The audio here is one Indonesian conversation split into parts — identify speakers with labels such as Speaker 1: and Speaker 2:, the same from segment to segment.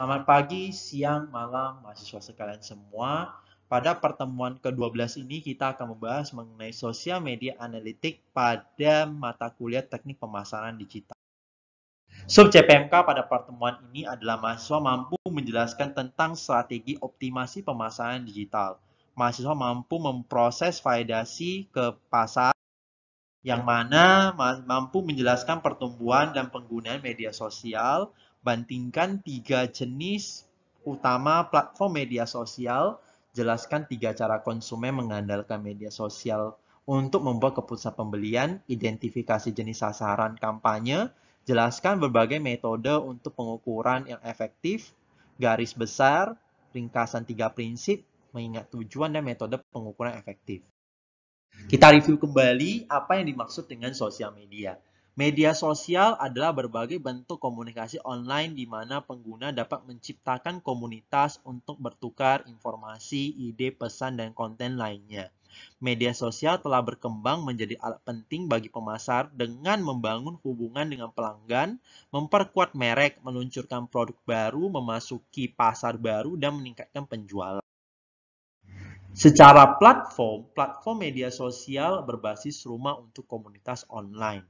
Speaker 1: Selamat pagi, siang, malam, mahasiswa sekalian semua. Pada pertemuan ke-12 ini kita akan membahas mengenai sosial media analitik pada mata kuliah teknik pemasaran digital. Sub CPMK pada pertemuan ini adalah mahasiswa mampu menjelaskan tentang strategi optimasi pemasaran digital. Mahasiswa mampu memproses validasi ke pasar yang mana mampu menjelaskan pertumbuhan dan penggunaan media sosial, Bandingkan tiga jenis utama platform media sosial. Jelaskan tiga cara konsumen mengandalkan media sosial untuk membuat keputusan pembelian, identifikasi jenis sasaran kampanye, jelaskan berbagai metode untuk pengukuran yang efektif, garis besar, ringkasan tiga prinsip, mengingat tujuan dan metode pengukuran efektif. Kita review kembali apa yang dimaksud dengan sosial media. Media sosial adalah berbagai bentuk komunikasi online di mana pengguna dapat menciptakan komunitas untuk bertukar informasi, ide, pesan, dan konten lainnya. Media sosial telah berkembang menjadi alat penting bagi pemasar dengan membangun hubungan dengan pelanggan, memperkuat merek, meluncurkan produk baru, memasuki pasar baru, dan meningkatkan penjualan. Secara platform, platform media sosial berbasis rumah untuk komunitas online.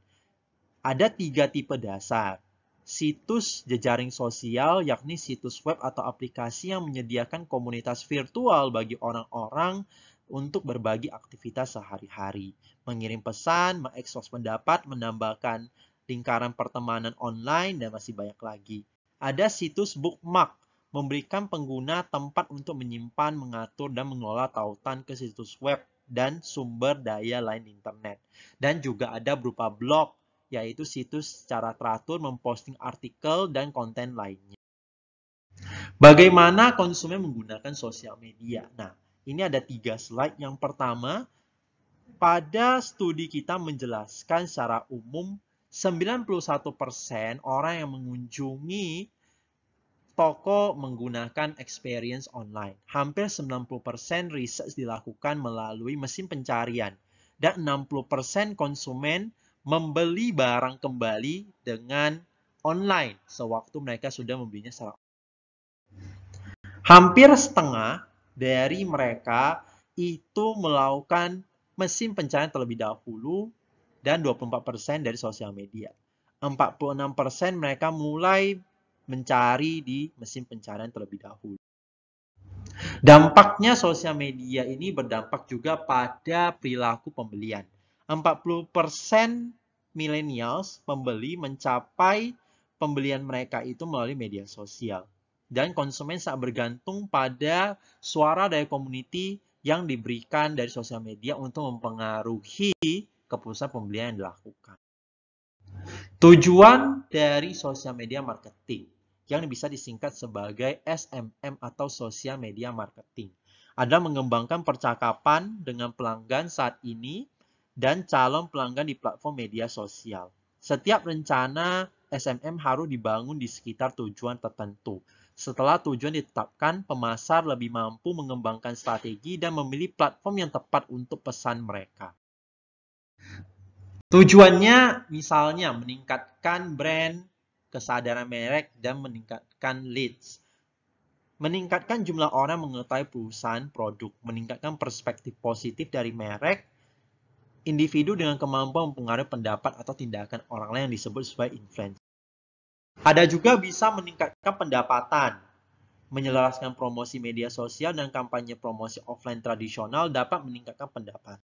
Speaker 1: Ada tiga tipe dasar. Situs jejaring sosial yakni situs web atau aplikasi yang menyediakan komunitas virtual bagi orang-orang untuk berbagi aktivitas sehari-hari. Mengirim pesan, mengekspos pendapat, menambahkan lingkaran pertemanan online, dan masih banyak lagi. Ada situs bookmark, memberikan pengguna tempat untuk menyimpan, mengatur, dan mengelola tautan ke situs web dan sumber daya lain internet. Dan juga ada berupa blog, yaitu situs secara teratur memposting artikel dan konten lainnya. Bagaimana konsumen menggunakan sosial media? Nah, ini ada tiga slide. Yang pertama, pada studi kita menjelaskan secara umum 91% orang yang mengunjungi toko menggunakan experience online. Hampir 90% riset dilakukan melalui mesin pencarian dan 60% konsumen membeli barang kembali dengan online sewaktu mereka sudah membelinya secara Hampir setengah dari mereka itu melakukan mesin pencarian terlebih dahulu dan 24% dari sosial media. 46% mereka mulai mencari di mesin pencarian terlebih dahulu. Dampaknya sosial media ini berdampak juga pada perilaku pembelian. 40% millennials pembeli mencapai pembelian mereka itu melalui media sosial. Dan konsumen sangat bergantung pada suara dari community yang diberikan dari sosial media untuk mempengaruhi keputusan pembelian yang dilakukan. Tujuan dari sosial media marketing yang bisa disingkat sebagai SMM atau social media marketing adalah mengembangkan percakapan dengan pelanggan saat ini dan calon pelanggan di platform media sosial. Setiap rencana SMM harus dibangun di sekitar tujuan tertentu. Setelah tujuan ditetapkan, pemasar lebih mampu mengembangkan strategi dan memilih platform yang tepat untuk pesan mereka. Tujuannya misalnya meningkatkan brand, kesadaran merek, dan meningkatkan leads. Meningkatkan jumlah orang mengetahui perusahaan produk, meningkatkan perspektif positif dari merek, individu dengan kemampuan mempengaruhi pendapat atau tindakan orang lain yang disebut sebagai influencer. Ada juga bisa meningkatkan pendapatan, menyelaraskan promosi media sosial dan kampanye promosi offline tradisional dapat meningkatkan pendapatan.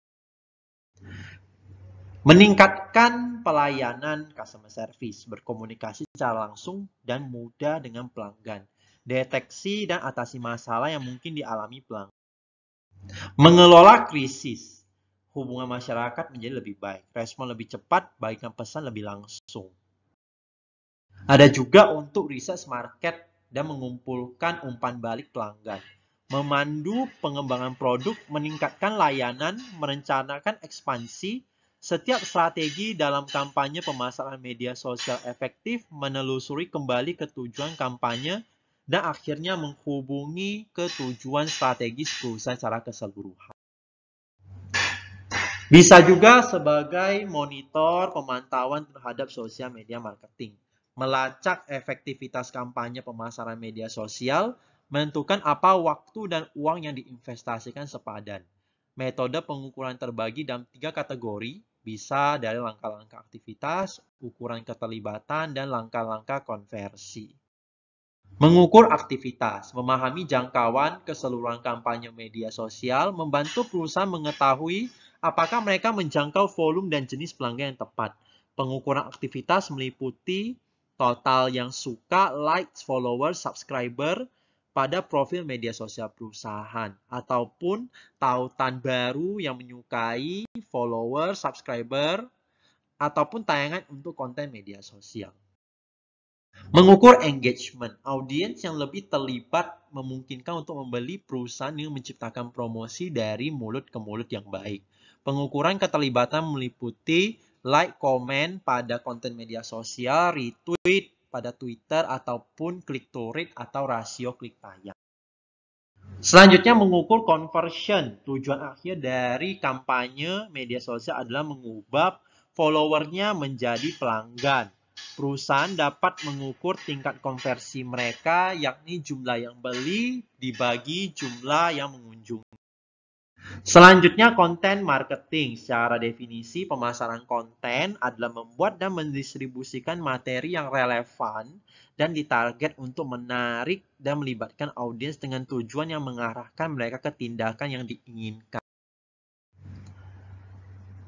Speaker 1: Meningkatkan pelayanan customer service, berkomunikasi secara langsung dan mudah dengan pelanggan. Deteksi dan atasi masalah yang mungkin dialami pelanggan. Mengelola krisis, hubungan masyarakat menjadi lebih baik, respon lebih cepat, baikkan pesan lebih langsung. Ada juga untuk riset market dan mengumpulkan umpan balik pelanggan. Memandu pengembangan produk, meningkatkan layanan, merencanakan ekspansi, setiap strategi dalam kampanye pemasaran media sosial efektif menelusuri kembali ke tujuan kampanye dan akhirnya menghubungi ke tujuan strategis perusahaan secara keseluruhan. Bisa juga sebagai monitor pemantauan terhadap sosial media marketing, melacak efektivitas kampanye pemasaran media sosial, menentukan apa waktu dan uang yang diinvestasikan sepadan. Metode pengukuran terbagi dalam tiga kategori, bisa dari langkah-langkah aktivitas, ukuran keterlibatan, dan langkah-langkah konversi. Mengukur aktivitas, memahami jangkauan keseluruhan kampanye media sosial, membantu perusahaan mengetahui Apakah mereka menjangkau volume dan jenis pelanggan yang tepat? Pengukuran aktivitas meliputi total yang suka, likes, followers, subscriber pada profil media sosial perusahaan ataupun tautan baru yang menyukai follower, subscriber ataupun tayangan untuk konten media sosial. Mengukur engagement, audiens yang lebih terlibat memungkinkan untuk membeli perusahaan yang menciptakan promosi dari mulut ke mulut yang baik. Pengukuran keterlibatan meliputi like, comment pada konten media sosial, retweet pada Twitter, ataupun klik to read atau rasio klik tayang. Selanjutnya mengukur conversion. Tujuan akhir dari kampanye media sosial adalah mengubah followernya menjadi pelanggan. Perusahaan dapat mengukur tingkat konversi mereka, yakni jumlah yang beli dibagi jumlah yang mengunjungi. Selanjutnya konten marketing. Secara definisi pemasaran konten adalah membuat dan mendistribusikan materi yang relevan dan ditarget untuk menarik dan melibatkan audiens dengan tujuan yang mengarahkan mereka ke tindakan yang diinginkan.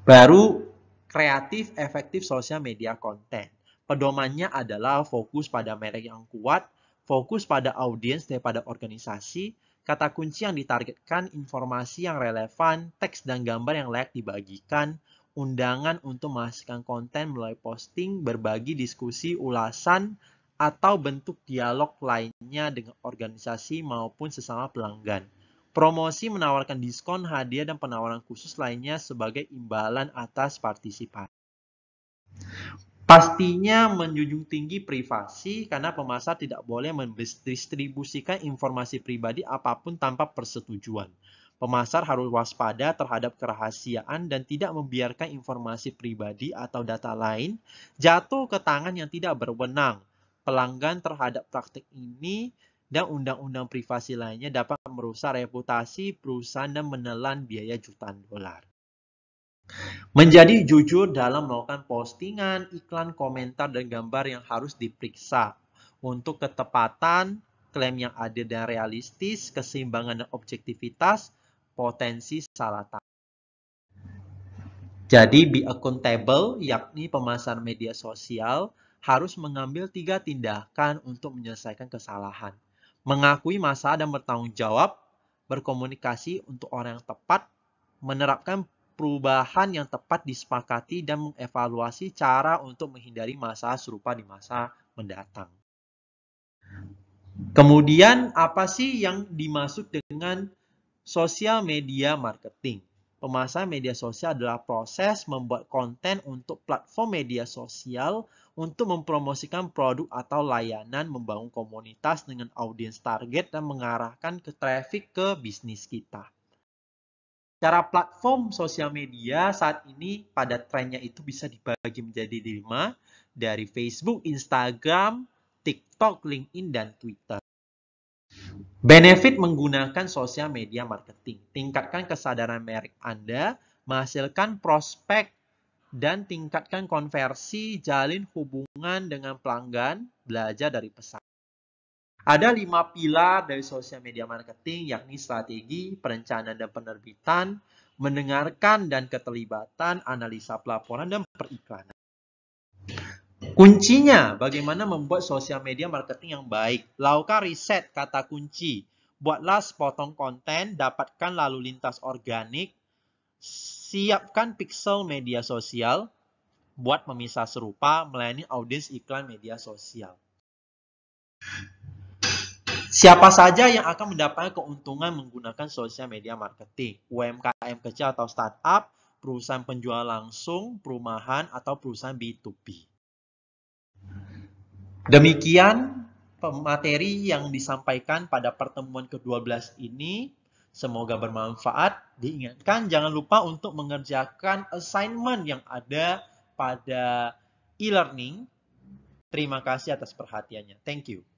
Speaker 1: Baru kreatif efektif sosial media konten. Pedomannya adalah fokus pada merek yang kuat, fokus pada audiens daripada organisasi, kata kunci yang ditargetkan, informasi yang relevan, teks dan gambar yang layak dibagikan, undangan untuk menghasilkan konten melalui posting, berbagi diskusi, ulasan, atau bentuk dialog lainnya dengan organisasi maupun sesama pelanggan. Promosi menawarkan diskon, hadiah, dan penawaran khusus lainnya sebagai imbalan atas partisipasi. Pastinya menjunjung tinggi privasi karena pemasar tidak boleh mendistribusikan informasi pribadi apapun tanpa persetujuan. Pemasar harus waspada terhadap kerahasiaan dan tidak membiarkan informasi pribadi atau data lain jatuh ke tangan yang tidak berwenang. Pelanggan terhadap praktik ini dan undang-undang privasi lainnya dapat merusak reputasi perusahaan dan menelan biaya jutaan dolar. Menjadi jujur dalam melakukan postingan, iklan, komentar, dan gambar yang harus diperiksa untuk ketepatan, klaim yang adil dan realistis, keseimbangan dan objektivitas, potensi salah tangkap. Jadi be accountable yakni pemasaran media sosial harus mengambil tiga tindakan untuk menyelesaikan kesalahan. Mengakui masalah dan bertanggung jawab, berkomunikasi untuk orang yang tepat, menerapkan perubahan yang tepat disepakati dan mengevaluasi cara untuk menghindari masa serupa di masa mendatang. Kemudian apa sih yang dimaksud dengan sosial media marketing? Pemasaran media sosial adalah proses membuat konten untuk platform media sosial untuk mempromosikan produk atau layanan, membangun komunitas dengan audiens target, dan mengarahkan ke traffic ke bisnis kita. Cara platform sosial media saat ini pada trennya itu bisa dibagi menjadi lima dari Facebook, Instagram, TikTok, LinkedIn, dan Twitter. Benefit menggunakan sosial media marketing. Tingkatkan kesadaran merek Anda, menghasilkan prospek, dan tingkatkan konversi, jalin hubungan dengan pelanggan, belajar dari pesan. Ada lima pilar dari sosial media marketing, yakni strategi, perencanaan dan penerbitan, mendengarkan dan keterlibatan, analisa pelaporan, dan periklanan. Kuncinya bagaimana membuat sosial media marketing yang baik. Lakukan riset kata kunci. Buatlah sepotong konten, dapatkan lalu lintas organik, siapkan pixel media sosial, buat pemisah serupa melayani audiens iklan media sosial. Siapa saja yang akan mendapatkan keuntungan menggunakan sosial media marketing? UMKM kecil atau startup, perusahaan penjual langsung, perumahan, atau perusahaan B2B. Demikian materi yang disampaikan pada pertemuan ke-12 ini. Semoga bermanfaat. Diingatkan jangan lupa untuk mengerjakan assignment yang ada pada e-learning. Terima kasih atas perhatiannya. Thank you.